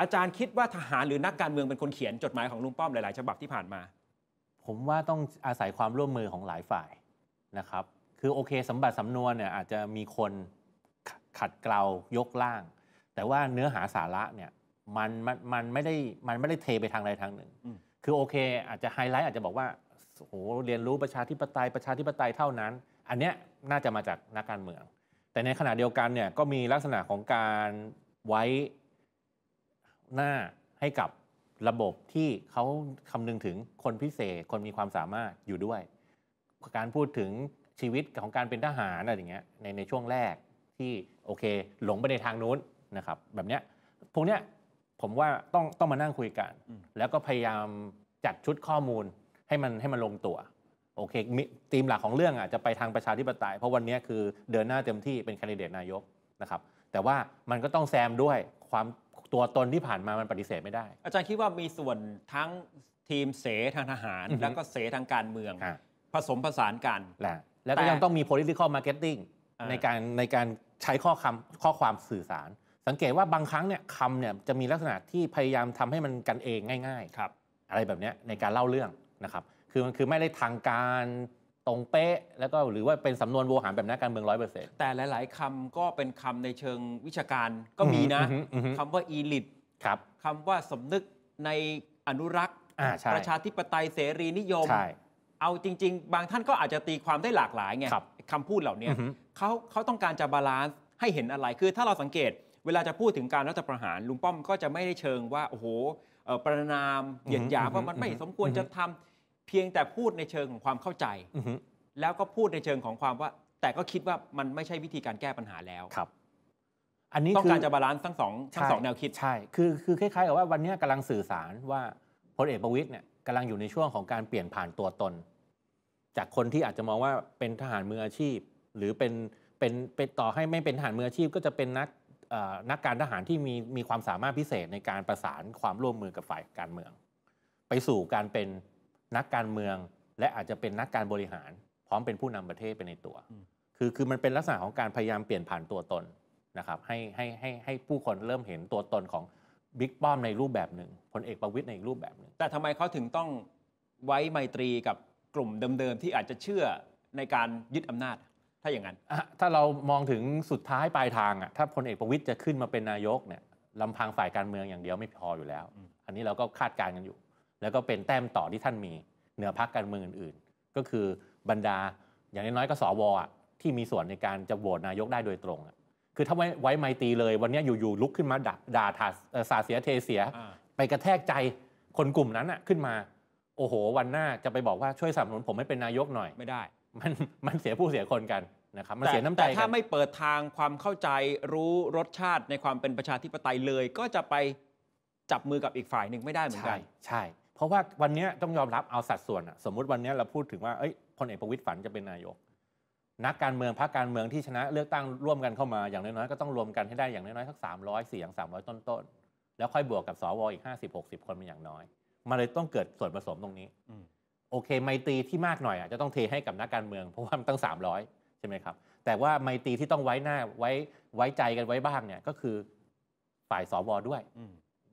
อาจารย์คิดว่าทหารหรือนักการเมือง เป็นคนเขียนจดหมายของลุงป้อมหลายๆฉบับที่ผ่านมา ผมว่าต้องอาศัยความร่วมมือของหลายฝ่ายนะครับ คือโอเค สมบัติสำนวนเนี่ยอาจจะมีคนขัดเกลายกล่าง แต่ว่าเนื้อหาสาระเนี่ยมันมันมันไม่ได้มันไม่ได้เทไปทางใดทางหนึ่ง คือโอเค อาจจะไฮไลท์ อาจจะบอกว่าโหเรียนรู้ประชาธิปไตยประชาธิปไตยเท่านั้น อันเนี้ยน่าจะมาจากนักการเมือง แต่ในขณะเดียวกันเนี่ยก็มีลักษณะของการไว้หน้าให้กับระบบที่เขาคำนึงถึงคนพิเศษคนมีความสามารถอยู่ด้วย การพูดถึงชีวิตของการเป็นทหารอะไรอย่างเงี้ยในในช่วงแรกที่โอเคหลงไปในทางนู้นนะครับ แบบเนี้ยพวกเนี้ยผมว่าต้องต้องมานั่งคุยกัน แล้วก็พยายามจัดชุดข้อมูลให้มันให้มันลงตัวโอเคธีมหลักของเรื่องอาจจะไปทางประชาธิปไตย เพราะวันนี้คือเดินหน้าเต็มที่เป็นคนดิเดตนายกนะครับ แต่ว่ามันก็ต้องแซมด้วยความตัวตนที่ผ่านมามันปฏิเสธไม่ได้ อาจารย์คิดว่ามีส่วนทั้งทีมเสทางทหารแล้วก็เสทางการเมือง ผสมผสานกัน แล้วก็ยังต้องมี political marketing ในการในการใช้ข้อคำข้อความสื่อสาร สังเกตว่าบางครั้งเนี่ยคำเนี่ยจะมีลักษณะที่พยายามทำให้มันกันเองง่ายๆครับอะไรแบบนี้ในการเล่าเรื่องนะครับ คือมันคือไม่ได้ทางการรงเป๊ะแล้วก็หรือว่าเป็นสำนวนโวหารแบบนักการเมืองร้อยเปอร์เซ็นต์แต่หลายๆคำก็เป็นคำในเชิงวิชาการก็มีนะคำว่าอีลิตครับคำว่าสำนึกในอนุรักษ์ประชาธิปไตยเสรีนิยม เอาจริงๆ บางท่านก็อาจจะตีความได้หลากหลายไงคำพูดเหล่านี้เขาเขาต้องการจะบาลานซ์ให้เห็นอะไรคือถ้าเราสังเกตเวลาจะพูดถึงการรัฐประหาร ลุงป้อมก็จะไม่ได้เชิงว่าโอ้โหประนามเหยียดหยามว่ามันไม่สมควรจะทำเพียงแต่พูดในเชิงของความเข้าใจ แล้วก็พูดในเชิงของความว่า แต่ก็คิดว่ามันไม่ใช่วิธีการแก้ปัญหาแล้วครับ อันนี้ต้องการจะบาลานซ์ทั้งสองทั้งสองแนวคิด ใช่ คือคือคล้ายๆกับว่าวันนี้กกำลังสื่อสารว่าพลเอกประวิตยเนี่ยกำลังอยู่ในช่วงของการเปลี่ยนผ่านตัวตน จากคนที่อาจจะมองว่าเป็นทหารมืออาชีพ หรือเป็นเป็นเป็นต่อให้ไม่เป็นทหารมืออาชีพ ก็จะเป็นนักนักการทหารที่มีมีความสามารถพิเศษในการประสานความร่วมมือกับฝ่ายการเมือง ไปสู่การเป็นนักการเมืองและอาจจะเป็นนักการบริหาร พร้อมเป็นผู้นำประเทศไปในตัว คือคือมันเป็นลักษณะของการพยายามเปลี่ยนผ่านตัวตนนะครับให้ให้ให้ให้ผู้คนเริ่มเห็นตัวตนของบิ๊กป้อมในรูปแบบหนึ่งพลเอกประวิตยในอีกรูปแบบหนึ่งแต่ทำไมเขาถึงต้องไว้ไมตรีกับกลุ่มเดิมๆที่อาจจะเชื่อในการยึดอำนาจ ถ้าอย่างนั้นถ้าเรามองถึงสุดท้ายปลายทางอ่ะถ้าพลเอกประวิตยจะขึ้นมาเป็นนายกเนี่ยลำพังฝ่ายการเมืองอย่างเดียวไม่พออยู่แล้ว อันนี้เราก็คาดการณ์กันอยู่แล้วก็เป็นแต้มต่อที่ท่านมีเหนือพักการเมืองอื่น ๆ ก็คือบรรดา อย่างน้อยๆก็สวอที่มีส่วนในการจะโหวตนายกได้โดยตรงอ่ะคือถ้าไว้ไวไมตีเลยวันนี้อยู่ ๆ ลุกขึ้นมาด่าด่าาสาเสียเทเสีย ไปกระแทกใจคนกลุ่มนั้นอ่ะขึ้นมาโอ้โหวันหน้าจะไปบอกว่าช่วยสนับสนุนผมให้เป็นนายกหน่อยไม่ได้มันมันเสียผู้เสียคนกันนะครับมันเสียน้ำใจแต่ถ้าไม่เปิดทางความเข้าใจรู้รสชาติในความเป็นประชาธิปไตยเลย ก็จะไป จับมือกับอีกฝ่ายหนึ่งไม่ได้เหมือนกันใช่เพราะว่าวันนี้ต้องยอมรับเอาสัดส่วนอะสมมุติวันนี้เราพูดถึงว่าเอ้ยพลเอกประวิตยฝันจะเป็นนายก นักการเมืองพรรคการเมืองที่ชนะเลือกตั้งร่วมกันเข้ามาอย่างน้อยๆก็ต้องรวมกันให้ได้อย่างน้อยๆสักสามร้อเสียง้อยต้น ๆ แล้วค่อยบวกกับสวอีกหห้าสิบกสิบคนเป็นอย่างน้อย มันเลยต้องเกิดส่วนผสมตรงนี้โอเค ไมตรีที่มากหน่อยอะจะต้องเทให้กับนักการเมืองเพราะว่ามันตั้งสามร้อยใช่ไหมครับ แต่ว่าไมตรีที่ต้องไว้หน้าไว้ไว้ใจกันไว้บ้างเนี่ย ก็คือฝ่ายสวด้วย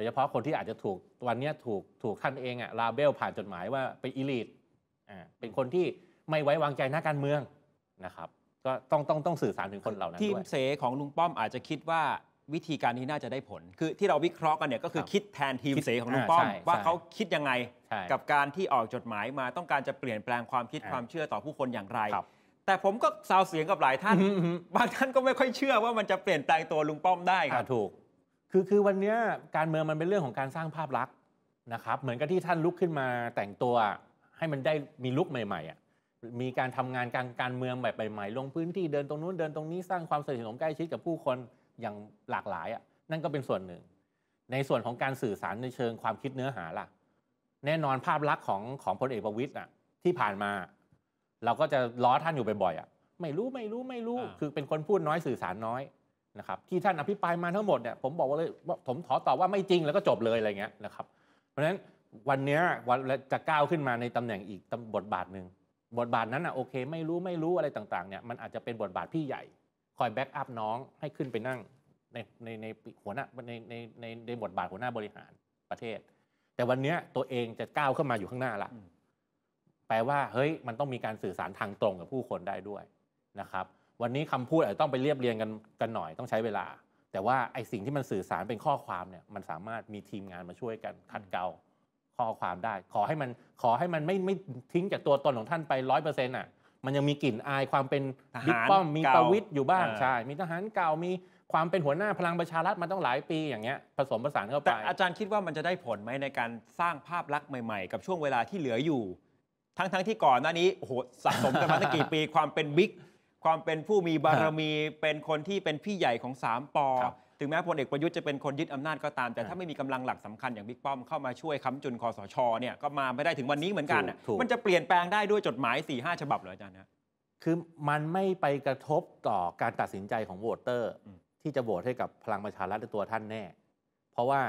ยเฉพาะคนที่อาจจะถูกวันนี้ถูกถูกท่านเองอะลาเบลผ่านจดหมายว่าเป็นอีลิทอ่าเป็นคนที่ไม่ไว้วางใจนักการเมืองนะครับ ก็ต้องต้องต้องสื่อสารถึงคนเหล่านั้นด้วยทีมเสของลุงป้อมอาจจะคิดว่าวิธีการนี้น่าจะได้ผล คือที่เราวิเคราะห์กันเนี่ยก็คือคิดแทนทีมเสของลุงป้อม ว่าเขาคิดยังไงกับการที่ออกจดหมายมาต้องการจะเปลี่ยนแปลงความคิดความเชื่อต่อผู้คนอย่างไร แต่ผมก็ซาวเสียงกับหลายท่านบางท่านก็ไม่ค่อยเชื่อ ว่ามันจะเปลี่ยนแปลงตัวลุงป้อมได้ครับถูกคือคือวันนี้การเมืองมันเป็นเรื่องของการสร้างภาพลักษณ์นะครับเหมือนกับที่ท่านลุกขึ้นมา แต่งตัวให้มันได้มีลุกใหม่ๆอ่ะมีการทำงานการการเมืองแบบใหม่ๆ ลงพื้นที่เดินตรงนู้นเดินตรงนี้สร้างความสนิทสนมใกล้ชิดกับผู้คนอย่างหลากหลายอ่ะนั่นก็เป็นส่วนหนึ่ง ในส่วนของการสื่อสารในเชิงความคิดเนื้อหาล่ะ แน่นอนภาพลักษณ์ของของพลเอกประวิตยอ่ะที่ผ่านมา เราก็จะล้อท่านอยู่บ่อยๆอ่ะไม่รู้ไม่รู้ไม่รู้คือเป็นคนพูดน้อยสื่อสารน้อยนะครับที่ท่านอภิปรายมาทั้งหมดเนี่ยผมบอกว่าเลย ผมขอตอบว่าไม่จริงแล้วก็จบเลยอะไรเงี้ยนะครับ เพราะฉะนั้นวันนี้วันจะก้าวขึ้นมาในตำแหน่งอีกบทบาทหนึ่งบทบาทนั้นอ่ะโอเค ไม่รู้ไม่รู้อะไรต่างๆ เนี่ยมันอาจจะเป็นบทบาทพี่ใหญ่ คอยแบ็กอัพน้องให้ขึ้นไปนั่งในในในหัวหน้าในในในในบทบาทหัวหน้าบริหารประเทศ แต่วันนี้ตัวเองจะก้าวเข้ามาอยู่ข้างหน้าละแปลว่าเฮ้ยมันต้องมีการสื่อสารทางตรงกับผู้คนได้ด้วยนะครับวันนี้คำพูดอาจจะต้องไปเรียบเรียงกันกันหน่อยต้องใช้เวลา แต่ว่าไอสิ่งที่มันสื่อสารเป็นข้อความเนี่ยมันสามารถมีทีมงานมาช่วยกันคัดเกลาข้อความได้ ขอให้มันขอให้มันไม่ไม่ทิ้งจากตัวตนของท่านไปร้อยเปอร์เซ็นต์อ่ะมันยังมีกลิ่นอายความเป็นบิ๊กป้อมมีประวิทย์อยู่บ้าง ใช่ มีทหารเก่า มีความเป็นหัวหน้าพลังประชารัฐมาต้องหลายปีอย่างเงี้ยผสมผสานเข้าไปแต่อาจารย์คิดว่ามันจะได้ผลไหมในการสร้างภาพลักษณ์ใหม่ๆ กับช่วงเวลาที่เหลืออยู่ ทั้งๆที่ก่อนหน้านี้โอ้โหสะสมกันมาตั้งกี่ปีความเป็นบิ๊กความเป็นผู้มีบารมีเป็นคนที่เป็นพี่ใหญ่ของสามปอ ถึงแม้พลเอกประยุทธ์จะเป็นคนยึดอำนาจก็ตาม แต่ถ้าไม่มีกำลังหลักสำคัญอย่างบิ๊กป้อมเข้ามาช่วยค้าจุนคอสชเนี่ยก็มาไม่ได้ถึงวันนี้เหมือนกัน มันจะเปลี่ยนแปลงได้ด้วยจดหมาย4ี่ห้าฉบับเหรออาจารย์นะคือมันไม่ไปกระทบต่อการตัดสินใจของโหวตเตอร์ ที่จะโหวตให้กับพลังประชารัฐในตัวท่านแน่ เพราะว่า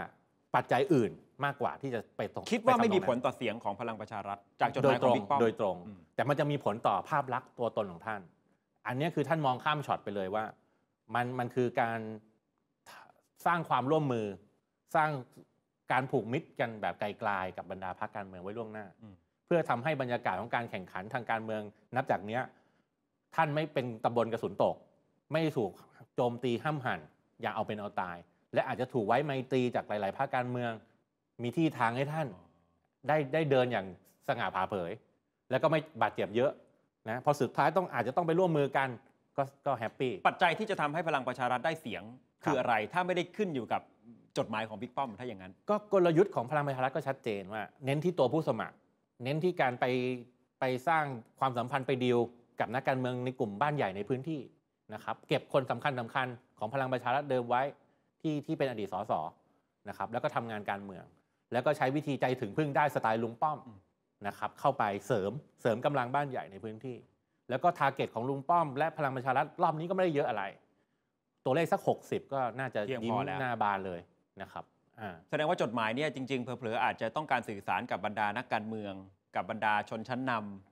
ปัจจัยอื่นมากกว่าที่จะไปตรงคิดว่าไม่มีผลต่อเสียงของพลังประชารัฐจากจดหมายของบิ๊กป้อมโดยตรง แต่มันจะมีผลต่อภาพลักษณ์ตัวตนของท่านอันนี้คือท่านมองข้ามช็อตไปเลยว่ามันมันคือการสร้างความร่วมมือสร้างการผูกมิตรกันแบบไกลๆกับบรรดาพรรคการเมืองไว้ล่วงหน้าเพื่อทำให้บรรยากาศของการแข่งขันทางการเมืองนับจากเนี้ยท่านไม่เป็นตำบลกระสุนตก ไม่ถูกโจมตีห้ามหันอย่าเอาเป็นเอาตาย และอาจจะถูกไว้ไมตรีจากหลายๆพรรคการเมือง มีที่ทางให้ท่านได้ได้เดินอย่างสง่าผ่าเผย แล้วก็ไม่บาดเจ็บเยอะนะพอสุดท้ายต้องอาจจะต้องไปร่วมมือกันก็ก็แฮปปี้ปัจจัยที่จะทำให้พลังประชารัฐได้เสียง คืออะไร ถ้าไม่ได้ขึ้นอยู่กับจดหมายของบิ๊กป้อม ถ้าอย่างนั้นก็กลยุทธ์ของพลังประชารัฐก็ชัดเจนว่าเน้นที่ตัวผู้สมัคร เน้นที่การไปไปสร้างความสัมพันธ์ไปดีล กับนักการเมืองในกลุ่มบ้านใหญ่ในพื้นที่นะครับเก็บคนสำคัญสำคัญของพลังประชารัฐเดิมไว้ที่ที่เป็นอดีตสสนะครับแล้วก็ทำงานการเมือง แล้วก็ใช้วิธีใจถึงพึ่งได้สไตล์ลุงป้อมนะครับเข้าไปเสริมเสริมกำลังบ้านใหญ่ในพื้นที่ แล้วก็ทาร์เก็ตของลุงป้อม และพลังประชารัฐรอบนี้ก็ไม่ได้เยอะอะไร ตัวเลขสัก 60 ก็น่าจะยิ้มหน้าบานเลยนะครับแสดงว่าจดหมายเนี่ยจริงๆเผลอๆอาจจะต้องการสื่อสารกับบรรดานักการเมือง กับบรรดาชนชั้นนำ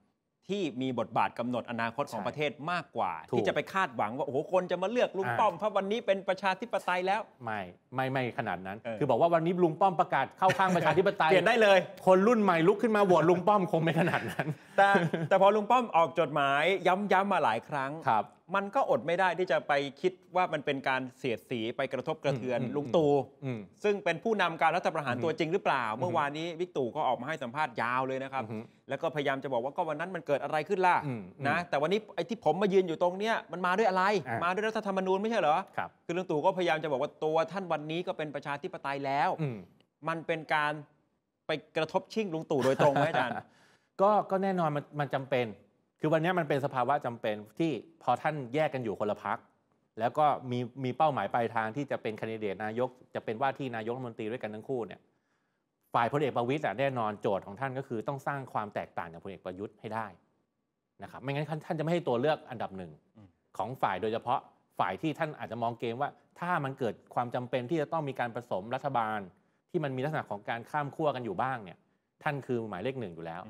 ที่มีบทบาทกำหนดอนาคตของประเทศมากกว่า ที่จะไปคาดหวังว่าโอ้โหคนจะมาเลือกลุงป้อมเพราะวันนี้เป็นประชาธิปไตยแล้วไม่ไม่ไม่ขนาดนั้น คือบอกว่าวันนี้ลุงป้อมประกาศเข้าข้างประชาธิปไตยเปลี่ยนได้เลย คนรุ่นใหม่ ลุกขึ้นมาโหวตลุงป้อมคงไม่ขนาดนั้น แต่แต่พอลุงป้อมออกจดหมาย ย้ำๆมาหลายครั้งมันก็อดไม่ได้ที่จะไปคิดว่ามันเป็นการเสียดสีไปกระทบกระเทือนลุงตู่ซึ่งเป็นผู้นำการรัฐประหารตัวจริงหรือเปล่า เมื่อวานนี้วิกตู่ก็ออกมาให้สัมภาษณ์ยาวเลยนะครับ แล้วก็พยายามจะบอกว่าก็วันนั้นมันเกิดอะไรขึ้นล่ะนะแต่วันนี้ไอ้ที่ผมมายืนอยู่ตรงเนี้ยมันมาด้วยอะไร มาด้วยรัฐธรรมนูญไม่ใช่เหรอครับคือลุงตู่ก็พยายามจะบอกว่าตัวท่านวันนี้ก็เป็นประชาธิปไตยแล้ว มันเป็นการไปกระทบชิงลุงตู่โดยตรงไหมอาจารย์ก็ก็แน่นอนมันมันจำเป็นคือวันนี้มันเป็นสภาวะจำเป็นที่พอท่านแยกกันอยู่คนละพักแล้วก็มีมีเป้าหมายปลายทางที่จะเป็นคนดิเดตนายกจะเป็นว่าที่นายกรัฐมนตรีด้วยกันทั้งคู่เนี่ย ฝ่ายพลเอกประวิตยแน่นอนโจทย์ของท่านก็คือ ต้องสร้างความแตกต่างจากพลเอกประยุทธ์ให้ได้นะครับ ไม่งั้นท่านจะไม่ให้ตัวเลือกอันดับหนึ่งของฝ่ายโดยเฉพาะฝ่ายที่ท่านอาจจะมองเกมว่า ถ้ามันเกิดความจำเป็นที่จะต้องมีการผสมรัฐบาล ที่มันมีลักษณะของการข้ามขั้วกันอยู่บ้างเนี่ย ท่านคือหมายเลขหนึ่งอยู่แล้ว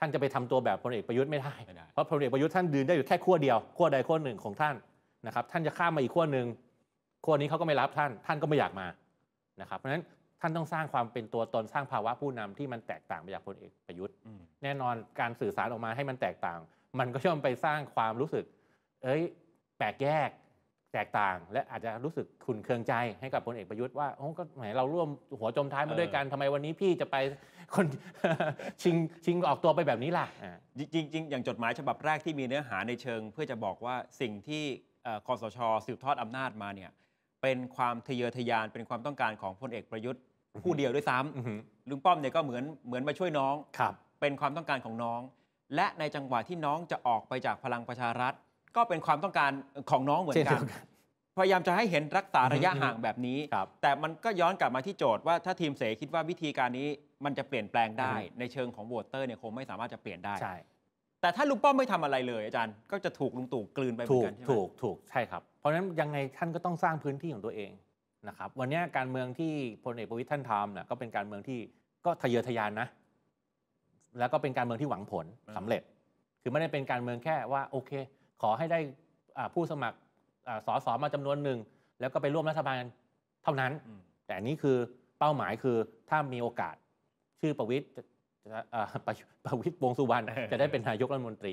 ท่านจะไปทำตัวแบบพลเอกประยุทธ์ไม่ได้ เพราะพลเอกประยุทธ์ท่านดืนได้อยู่แค่ขั้วเดียวขั้วใดขั้วหนึ่งของท่านนะครับท่านจะข้ามมาอีกขั้วหนึ่งขั้วนี้เขาก็ไม่รับท่าน ท่านก็ไม่อยากมานะครับ เพราะฉะนั้นท่านต้องสร้างความเป็นตัวตนสร้างภาวะผู้นำที่มันแตกต่างไปจากพลเอกประยุทธ์แน่นอนการสื่อสารออกมาให้มันแตกต่าง มันก็ย่อมไปสร้างความรู้สึก เอ้ยแปลกแยกแตกต่างและอาจจะรู้สึกขุนเคืองใจให้กับพลเอกประยุทธ์ว่าโอ้ก็หมเราร่วมหัวจมท้ายมาด้วยกันทำไมวันนี้พี่จะไปคนชิงชิงออกตัวไปแบบนี้ล่ะ จริงจริงอย่างจดหมายฉบับแรกที่มีเนื้อหาในเชิง เพื่อจะบอกว่าสิ่งที่คอสชสืบทอดอำนาจมาเนี่ยเป็นความทะเยอทะยาน เป็นความต้องการของพลเอกประยุทธ์ ผู้เดียวด้วยซ้ำลุงป้อมเนี่ยก็เหมือนเหมือนมาช่วยน้องเป็นความต้องการของน้อง และในจังหวะที่น้องจะออกไปจากพลังประชารัฐก็เป็นความต้องการของน้องเหมือนกัน พยายามจะให้เห็นรักษาระยะห่างแบบนี้ แต่มันก็ย้อนกลับมาที่โจทย์ว่าถ้าทีมเสคิดว่าวิธีการนี้ มันจะเปลี่ยนแปลงได้ในเชิงของโหวตเตอร์เนี่ยคงไม่สามารถจะเปลี่ยนได้ แต่ถ้าลุงป้อมไม่ทำอะไรเลย อาจารย์ก็จะถูกลุงตู่กลืนไปเหมือนกันใช่ไหมถูกถูกใช่ครับ เพราะฉะนั้นยังไงท่านก็ต้องสร้างพื้นที่ของตัวเองนะครับ วันนี้การเมืองที่พลเอกประวิตยท่านทำเนี่ยก็เป็นการเมืองที่ก็ทะเยอทะยานนะ แล้วก็เป็นการเมืองที่หวังผลสำเร็จ คือไม่ได้เป็นการเมืองแค่ว่าโอเคขอให้ได้ผู้สมัครสอสอมาจำนวนหนึ่ง แล้วก็ไปร่วมรัฐบาลเท่านั้น แต่นนี้คือเป้าหมายคือถ้ามีโอกาสชื่อประวิต์ประวิต์วงสุวรรณจะได้เป็นนายกรัฐมนตรี